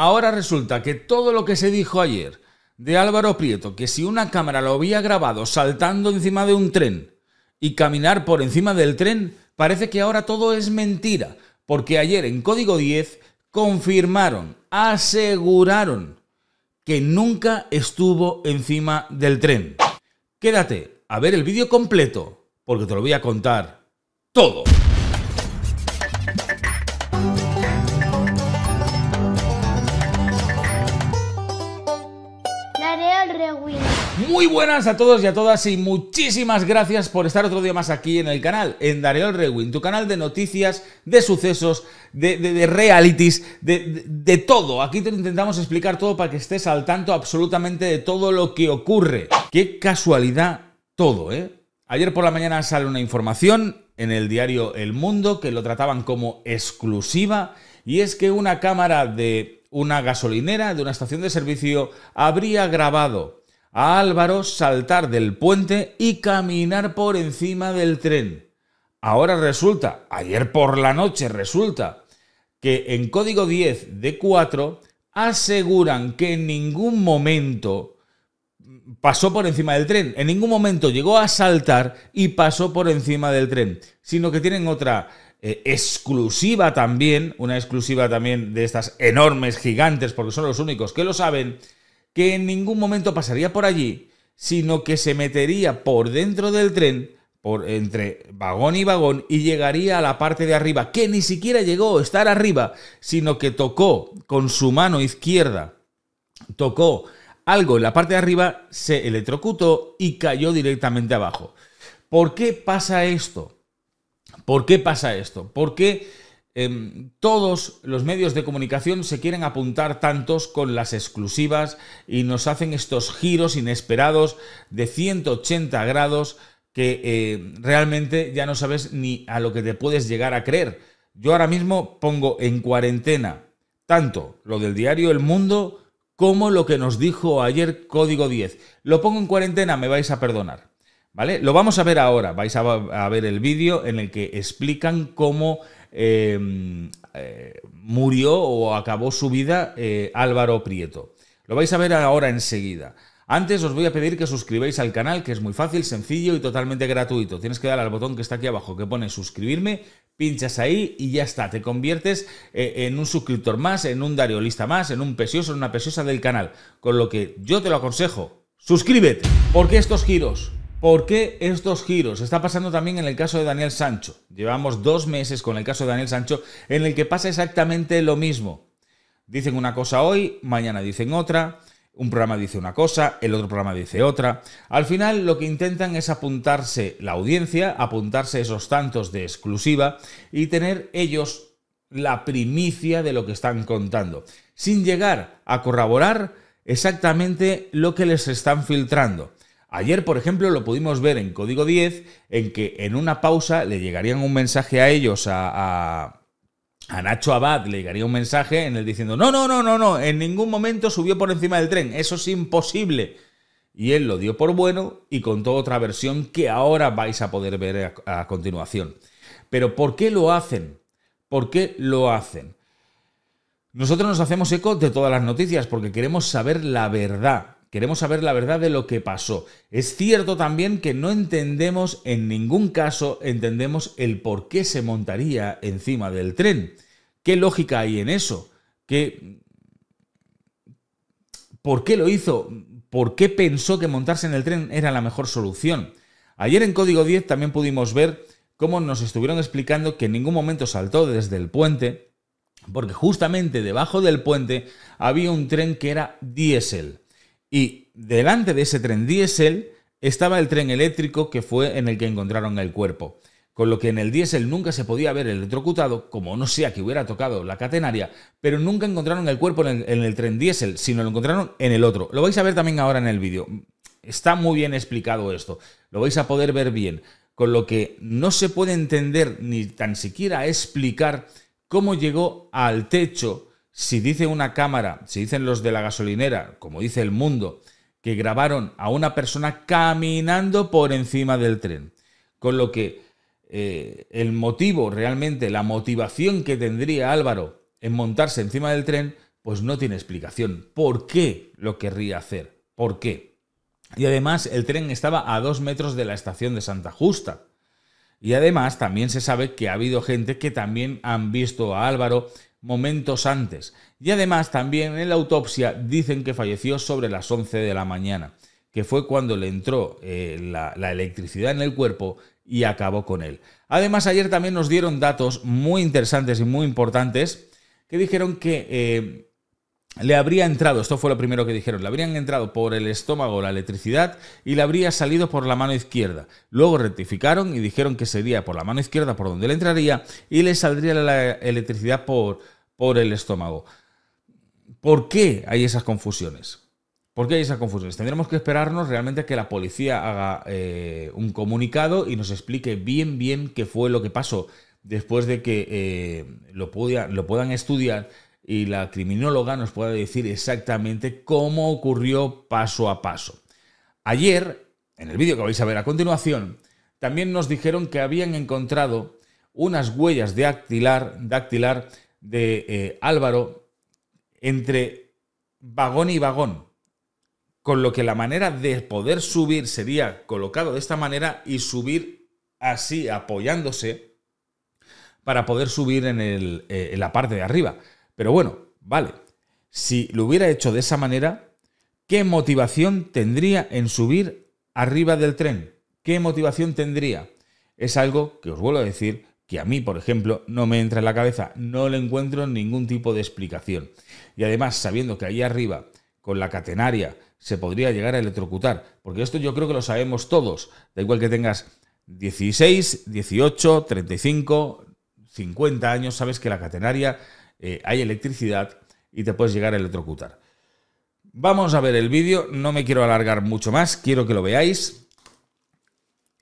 Ahora resulta que todo lo que se dijo ayer de Álvaro Prieto, que si una cámara lo había grabado saltando encima de un tren y caminar por encima del tren, parece que ahora todo es mentira, porque ayer en Código 10 confirmaron, aseguraron que nunca estuvo encima del tren. Quédate a ver el vídeo completo, porque te lo voy a contar todo. Muy buenas a todos y a todas y muchísimas gracias por estar otro día más aquí en el canal, en Dario Rewind, tu canal de noticias, de sucesos, de, de realities, de todo. Aquí te intentamos explicar todo para que estés al tanto absolutamente de todo lo que ocurre. Qué casualidad todo, ¿eh? Ayer por la mañana sale una información en el diario El Mundo que lo trataban como exclusiva y es que una cámara de una gasolinera de una estación de servicio habría grabado a Álvaro saltar del puente y caminar por encima del tren. Ahora resulta, ayer por la noche resulta, que en código 10 de 4 aseguran que en ningún momento pasó por encima del tren, en ningún momento llegó a saltar y pasó por encima del tren, sino que tienen otra eh, exclusiva también, una exclusiva también de estas enormes gigantes, porque son los únicos que lo saben, que en ningún momento pasaría por allí, sino que se metería por dentro del tren, por entre vagón y vagón, y llegaría a la parte de arriba, que ni siquiera llegó a estar arriba, sino que tocó con su mano izquierda, tocó algo en la parte de arriba, se electrocutó y cayó directamente abajo. ¿Por qué pasa esto? ¿Por qué pasa esto? ¿Por qué...? Em, todos los medios de comunicación se quieren apuntar tantos con las exclusivas y nos hacen estos giros inesperados de 180 grados que eh, realmente ya no sabes ni a lo que te puedes llegar a creer. Yo ahora mismo pongo en cuarentena tanto lo del diario El Mundo como lo que nos dijo ayer Código 10. Lo pongo en cuarentena, me vais a perdonar. ¿Vale? Lo vamos a ver ahora. Vais a ver el vídeo en el que explican cómo Em, eh, murió o acabó su vida eh, Álvaro Prieto. Lo vais a ver ahora enseguida. Antes os voy a pedir que suscribáis al canal, que es muy fácil, sencillo y totalmente gratuito. Tienes que dar al botón que está aquí abajo que pone suscribirme, pinchas ahí y ya está, te conviertes eh, en un suscriptor más, en un Lista más, en un pesioso, en una pesiosa del canal. Con lo que yo te lo aconsejo, suscríbete, porque estos giros ¿Por qué estos giros? Está pasando también en el caso de Daniel Sancho. Llevamos dos meses con el caso de Daniel Sancho en el que pasa exactamente lo mismo. Dicen una cosa hoy, mañana dicen otra, un programa dice una cosa, el otro programa dice otra. Al final lo que intentan es apuntarse la audiencia, apuntarse esos tantos de exclusiva y tener ellos la primicia de lo que están contando, sin llegar a corroborar exactamente lo que les están filtrando. Ayer, por ejemplo, lo pudimos ver en Código 10, en que en una pausa le llegarían un mensaje a ellos, a, Nacho Abad, le llegaría un mensaje en el diciendo, no, no, no, no, no, en ningún momento subió por encima del tren, eso es imposible. Y él lo dio por bueno y contó otra versión que ahora vais a poder ver a continuación. Pero ¿por qué lo hacen? ¿Por qué lo hacen? Nosotros nos hacemos eco de todas las noticias porque queremos saber la verdad. Queremos saber la verdad de lo que pasó. Es cierto también que no entendemos, en ningún caso, entendemos el por qué se montaría encima del tren. ¿Qué lógica hay en eso? ¿Qué, ¿Por qué lo hizo? ¿Por qué pensó que montarse en el tren era la mejor solución? Ayer en Código 10 también pudimos ver cómo nos estuvieron explicando que en ningún momento saltó desde el puente, porque justamente debajo del puente había un tren que era diésel. Y delante de ese tren diésel estaba el tren eléctrico que fue en el que encontraron el cuerpo. Con lo que en el diésel nunca se podía ver electrocutado, como no sea que hubiera tocado la catenaria, pero nunca encontraron el cuerpo en el, en el tren diésel, sino lo encontraron en el otro. Lo vais a ver también ahora en el vídeo. Está muy bien explicado esto. Lo vais a poder ver bien. Con lo que no se puede entender ni tan siquiera explicar cómo llegó al techo si dice una cámara, si dicen los de la gasolinera, como dice el mundo, que grabaron a una persona caminando por encima del tren, con lo que eh, el motivo realmente, la motivación que tendría Álvaro en montarse encima del tren, pues no tiene explicación. ¿Por qué lo querría hacer? ¿Por qué? Y además el tren estaba a dos metros de la estación de Santa Justa. Y además también se sabe que ha habido gente que también han visto a Álvaro momentos antes. Y además también en la autopsia dicen que falleció sobre las 11 de la mañana, que fue cuando le entró eh, la, electricidad en el cuerpo y acabó con él. Además ayer también nos dieron datos muy interesantes y muy importantes que dijeron que eh, le habría entrado, esto fue lo primero que dijeron, le habrían entrado por el estómago la electricidad y le habría salido por la mano izquierda. Luego rectificaron y dijeron que sería por la mano izquierda por donde le entraría y le saldría la electricidad por, por el estómago. ¿Por qué hay esas confusiones? ¿Por qué hay esas confusiones? Tendremos que esperarnos realmente a que la policía haga eh, un comunicado y nos explique bien, bien qué fue lo que pasó después de que eh, lo, lo puedan estudiar y la criminóloga nos puede decir exactamente cómo ocurrió paso a paso. Ayer, en el vídeo que vais a ver a continuación, también nos dijeron que habían encontrado unas huellas de dactilar, de eh, Álvaro entre vagón y vagón, con lo que la manera de poder subir sería colocado de esta manera y subir así, apoyándose, para poder subir en eh, la parte de arriba. Pero bueno, vale. Si lo hubiera hecho de esa manera, ¿qué motivación tendría en subir arriba del tren? ¿Qué motivación tendría? Es algo que os vuelvo a decir que a mí, por ejemplo, no me entra en la cabeza, no le encuentro ningún tipo de explicación. Y además, sabiendo que ahí arriba, con la catenaria, se podría llegar a electrocutar, porque esto yo creo que lo sabemos todos, da igual que tengas 16, 18, 35, 50 años, sabes que la catenaria eh, hay electricidad y te puedes llegar a electrocutar. Vamos a ver el vídeo, no me quiero alargar mucho más, quiero que lo veáis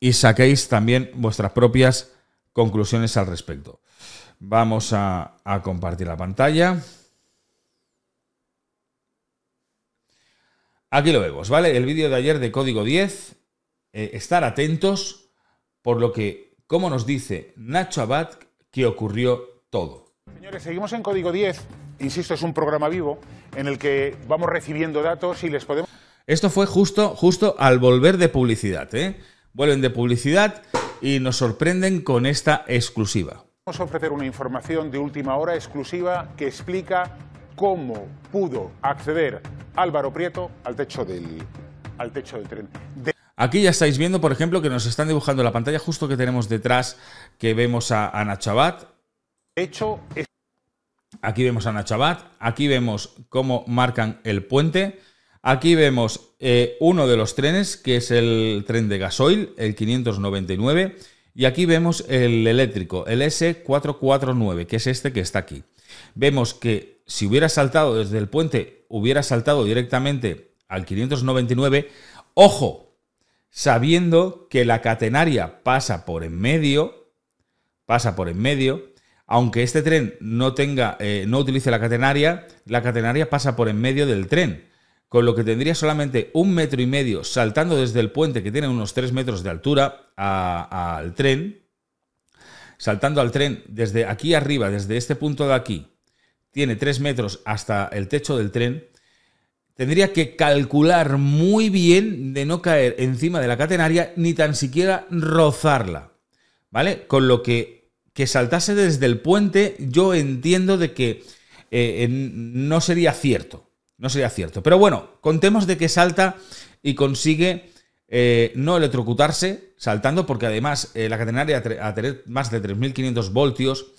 y saquéis también vuestras propias conclusiones al respecto. Vamos a, compartir la pantalla. Aquí lo vemos, ¿vale? El vídeo de ayer de código 10. Eh, estar atentos por lo que, como nos dice Nacho Abad, que ocurrió todo. Señores, seguimos en Código 10. Insisto, es un programa vivo en el que vamos recibiendo datos y les podemos... Esto fue justo, justo al volver de publicidad. ¿eh? Vuelven de publicidad y nos sorprenden con esta exclusiva. Vamos a ofrecer una información de última hora exclusiva que explica cómo pudo acceder Álvaro Prieto al techo del, al techo del tren. Aquí ya estáis viendo, por ejemplo, que nos están dibujando la pantalla justo que tenemos detrás, que vemos a Ana Chabat, hecho, Aquí vemos a Nachabat, aquí vemos cómo marcan el puente. Aquí vemos eh, uno de los trenes, que es el tren de gasoil, el 599. Y aquí vemos el eléctrico, el S449, que es este que está aquí. Vemos que si hubiera saltado desde el puente, hubiera saltado directamente al 599. Ojo, sabiendo que la catenaria pasa por en medio, pasa por en medio, aunque este tren no tenga, eh, no utilice la catenaria, la catenaria pasa por en medio del tren, con lo que tendría solamente un metro y medio saltando desde el puente que tiene unos 3 metros de altura al tren, saltando al tren desde aquí arriba, desde este punto de aquí, tiene 3 metros hasta el techo del tren, tendría que calcular muy bien de no caer encima de la catenaria ni tan siquiera rozarla. ¿Vale? Con lo que que saltase desde el puente, yo entiendo de que eh, no sería cierto. No sería cierto. Pero bueno, contemos de que salta y consigue eh, no electrocutarse saltando, porque además eh, la catenaria a tener más de 3.500 voltios,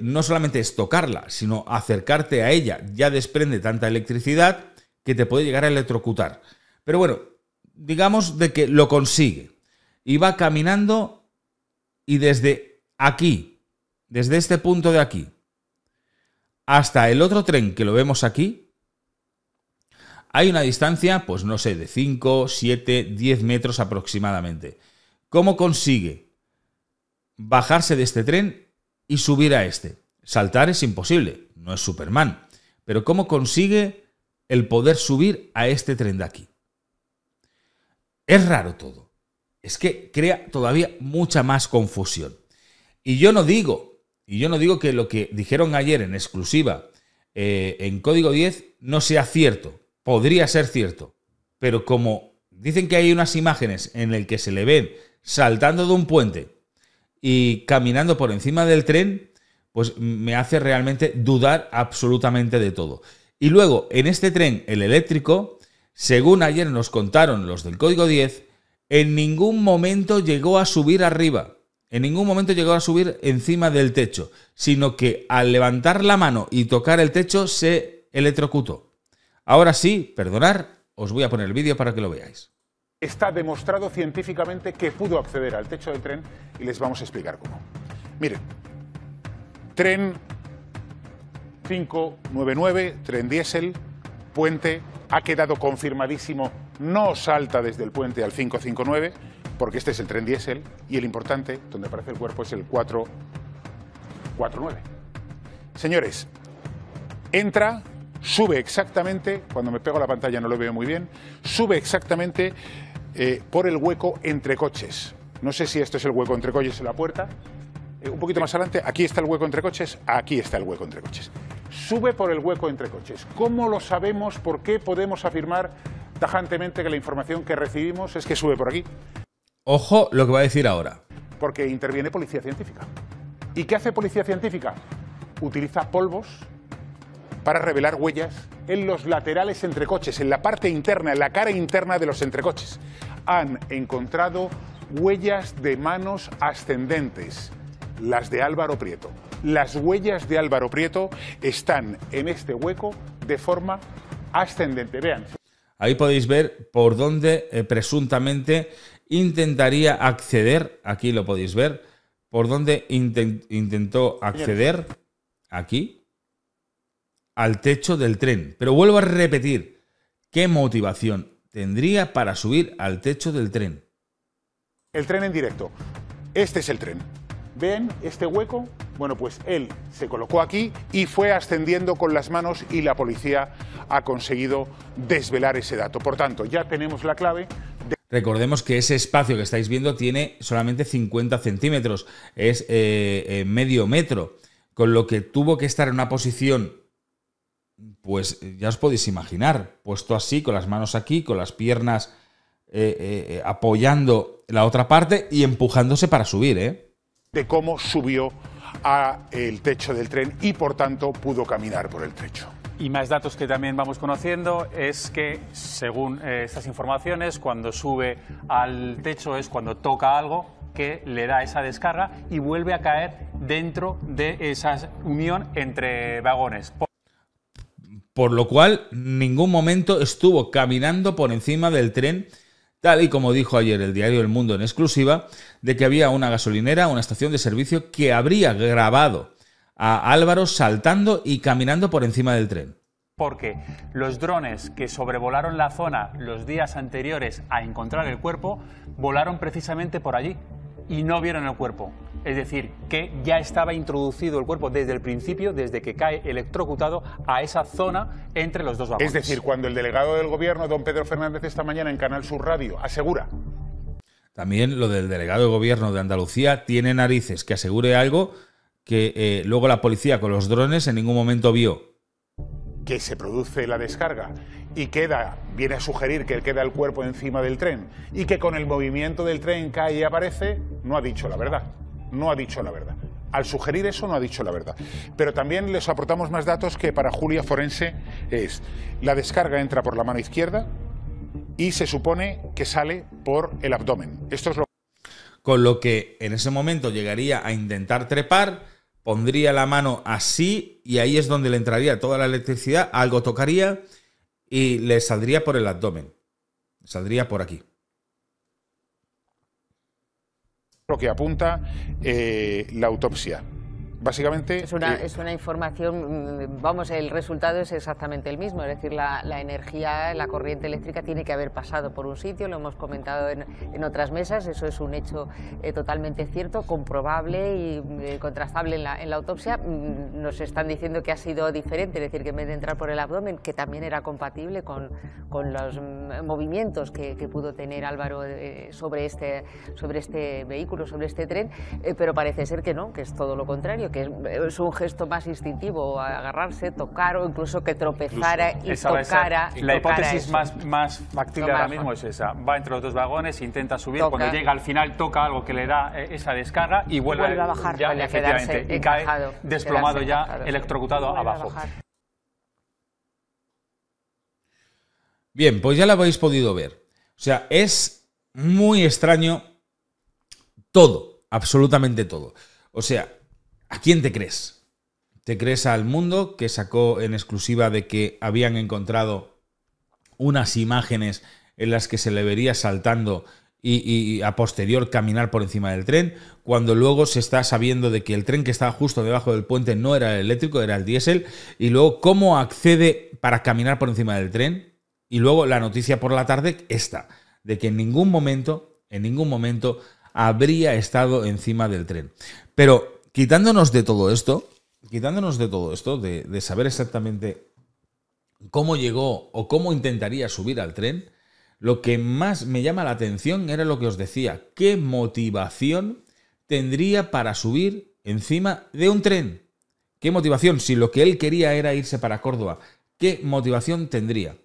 no solamente es tocarla, sino acercarte a ella, ya desprende tanta electricidad que te puede llegar a electrocutar. Pero bueno, digamos de que lo consigue. Y va caminando y desde aquí, desde este punto de aquí, hasta el otro tren que lo vemos aquí, hay una distancia, pues no sé, de 5, 7, 10 metros aproximadamente. ¿Cómo consigue bajarse de este tren y subir a este? Saltar es imposible, no es Superman. Pero ¿cómo consigue el poder subir a este tren de aquí? Es raro todo. Es que crea todavía mucha más confusión. Y yo no digo, y yo no digo que lo que dijeron ayer en exclusiva eh, en Código 10 no sea cierto. Podría ser cierto. Pero como dicen que hay unas imágenes en las que se le ven saltando de un puente y caminando por encima del tren, pues me hace realmente dudar absolutamente de todo. Y luego, en este tren, el eléctrico, según ayer nos contaron los del Código 10, en ningún momento llegó a subir arriba en ningún momento llegó a subir encima del techo, sino que al levantar la mano y tocar el techo se electrocutó. Ahora sí, perdonar, os voy a poner el vídeo para que lo veáis. Está demostrado científicamente que pudo acceder al techo del tren y les vamos a explicar cómo. Miren, tren 599, tren diésel, puente, ha quedado confirmadísimo, no salta desde el puente al 559 porque este es el tren diésel y el importante, donde aparece el cuerpo, es el 449. Señores, entra, sube exactamente, cuando me pego a la pantalla no lo veo muy bien, sube exactamente eh, por el hueco entre coches. No sé si esto es el hueco entre coches en la puerta. Eh, un poquito más adelante, aquí está el hueco entre coches, aquí está el hueco entre coches. Sube por el hueco entre coches. ¿Cómo lo sabemos? ¿Por qué podemos afirmar tajantemente que la información que recibimos es que sube por aquí? Ojo lo que va a decir ahora. Porque interviene policía científica. ¿Y qué hace policía científica? Utiliza polvos para revelar huellas en los laterales entre coches, en la parte interna, en la cara interna de los entrecoches. Han encontrado huellas de manos ascendentes, las de Álvaro Prieto. Las huellas de Álvaro Prieto están en este hueco de forma ascendente. Vean. Ahí podéis ver por dónde eh, presuntamente intentaría acceder, aquí lo podéis ver, por donde intentó acceder, aquí, al techo del tren. Pero vuelvo a repetir, ¿qué motivación tendría para subir al techo del tren? El tren en directo. Este es el tren. ¿Ven este hueco? Bueno, pues él se colocó aquí y fue ascendiendo con las manos y la policía ha conseguido desvelar ese dato. Por tanto, ya tenemos la clave. De Recordemos que ese espacio que estáis viendo tiene solamente 50 centímetros, es eh, eh, medio metro, con lo que tuvo que estar en una posición, pues ya os podéis imaginar, puesto así, con las manos aquí, con las piernas eh, apoyando la otra parte y empujándose para subir. De cómo subió al techo del tren y por tanto pudo caminar por el techo. Y más datos que también vamos conociendo es que, según eh, estas informaciones, cuando sube al techo es cuando toca algo que le da esa descarga y vuelve a caer dentro de esa unión entre vagones. Por lo cual, ningún momento estuvo caminando por encima del tren, tal y como dijo ayer el diario El Mundo en exclusiva, de que había una gasolinera, una estación de servicio que habría grabado a Álvaro saltando y caminando por encima del tren. Porque los drones que sobrevolaron la zona los días anteriores a encontrar el cuerpo volaron precisamente por allí y no vieron el cuerpo. Es decir, que ya estaba introducido el cuerpo desde el principio, desde que cae electrocutado a esa zona entre los dos vagones. Es decir, cuando el delegado del gobierno, don Pedro Fernández, esta mañana en Canal Sur Radio asegura también lo del delegado de gobierno de Andalucía tiene narices que asegure algo que eh, luego la policía con los drones en ningún momento vio que se produce la descarga y queda, viene a sugerir que queda el cuerpo encima del tren y que con el movimiento del tren cae y aparece, no ha dicho la verdad. No ha dicho la verdad. Al sugerir eso no ha dicho la verdad. Pero también les aportamos más datos que para Julia Forense es, la descarga entra por la mano izquierda y se supone que sale por el abdomen. Esto es lo con lo que en ese momento llegaría a intentar trepar, pondría la mano así y ahí es donde le entraría toda la electricidad, algo tocaría y le saldría por el abdomen. Saldría por aquí. Lo que apunta eh, la autopsia básicamente... Es una, eh, información, mm, vamos, el resultado es exactamente el mismo, es decir, la, energía, la corriente eléctrica tiene que haber pasado por un sitio, lo hemos comentado en, otras mesas, eso es un hecho eh, totalmente cierto, comprobable y eh, contrastable en la, autopsia. Mm, nos están diciendo que ha sido diferente, es decir, que en vez de entrar por el abdomen, que también era compatible con, los mm, movimientos que, que, pudo tener Álvaro sobre, este, sobre este vehículo, sobre este tren, pero parece ser que no, que es todo lo contrario que es un gesto más instintivo, agarrarse, tocar o incluso que tropezara y tocara. la hipótesis más, más factible ahora mismo es esa. Va entre los dos vagones, intenta subir, cuando llega al final toca algo que le da eh, esa descarga y vuelve, a bajar, ya, y cae desplomado ya, electrocutado abajo. Bien, pues ya lo habéis podido ver. O sea, es muy extraño todo, absolutamente todo. O sea, ¿A quién te crees? ¿Te crees al mundo que sacó en exclusiva de que habían encontrado unas imágenes en las que se le vería saltando y, a posterior caminar por encima del tren, cuando luego se está sabiendo de que el tren que estaba justo debajo del puente no era el eléctrico, era el diésel, y luego cómo accede para caminar por encima del tren, y luego la noticia por la tarde está de que en ningún momento, en ningún momento habría estado encima del tren. Pero Quitándonos de todo esto, quitándonos de todo esto, de, saber exactamente cómo llegó o cómo intentaría subir al tren, lo que más me llama la atención era lo que os decía, qué motivación tendría para subir encima de un tren. ¿Qué motivación? Si lo que él quería era irse para Córdoba, ¿qué motivación tendría?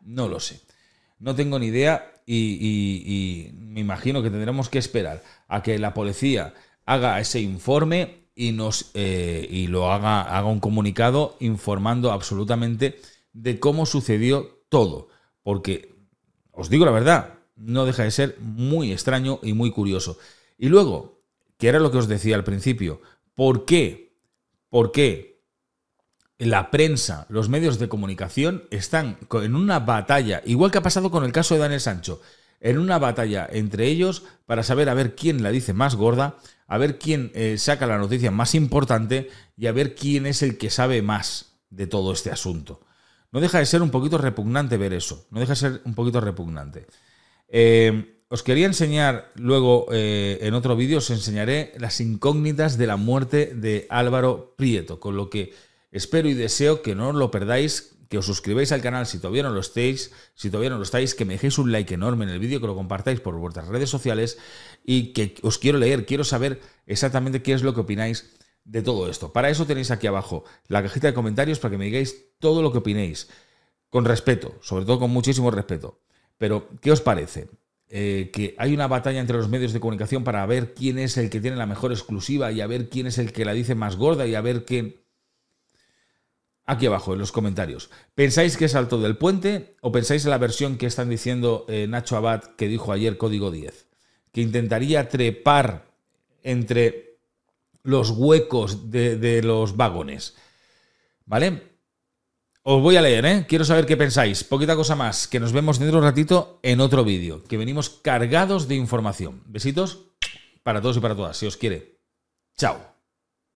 No lo sé. No tengo ni idea y me imagino que tendremos que esperar a que la policía haga ese informe y, nos, eh, y lo haga, haga un comunicado informando absolutamente de cómo sucedió todo. Porque, os digo la verdad, no deja de ser muy extraño y muy curioso. Y luego, que era lo que os decía al principio, ¿por qué? ¿Por qué? La prensa, los medios de comunicación están en una batalla, igual que ha pasado con el caso de Daniel Sancho en una batalla entre ellos para saber a ver quién la dice más gorda, a ver quién eh, saca la noticia más importante y a ver quién es el que sabe más de todo este asunto. No deja de ser un poquito repugnante ver eso, no deja de ser un poquito repugnante. Eh, os quería enseñar luego eh, en otro vídeo, os enseñaré las incógnitas de la muerte de Álvaro Prieto, con lo que espero y deseo que no os lo perdáis que os suscribáis al canal si todavía no lo estáis, si todavía no lo estáis, que me dejéis un like enorme en el vídeo, que lo compartáis por vuestras redes sociales y que os quiero leer, quiero saber exactamente qué es lo que opináis de todo esto. Para eso tenéis aquí abajo la cajita de comentarios para que me digáis todo lo que opinéis, con respeto, sobre todo con muchísimo respeto. Pero, ¿qué os parece? Eh, que hay una batalla entre los medios de comunicación para ver quién es el que tiene la mejor exclusiva y a ver quién es el que la dice más gorda y a ver qué aquí abajo en los comentarios. ¿Pensáis que es saltó del puente o pensáis en la versión que están diciendo eh, Nacho Abad que dijo ayer Código 10? Que intentaría trepar entre los huecos de, de los vagones. ¿Vale? Os voy a leer, ¿eh? Quiero saber qué pensáis. Poquita cosa más, que nos vemos dentro de un ratito en otro vídeo, que venimos cargados de información. Besitos para todos y para todas, si os quiere. Chao.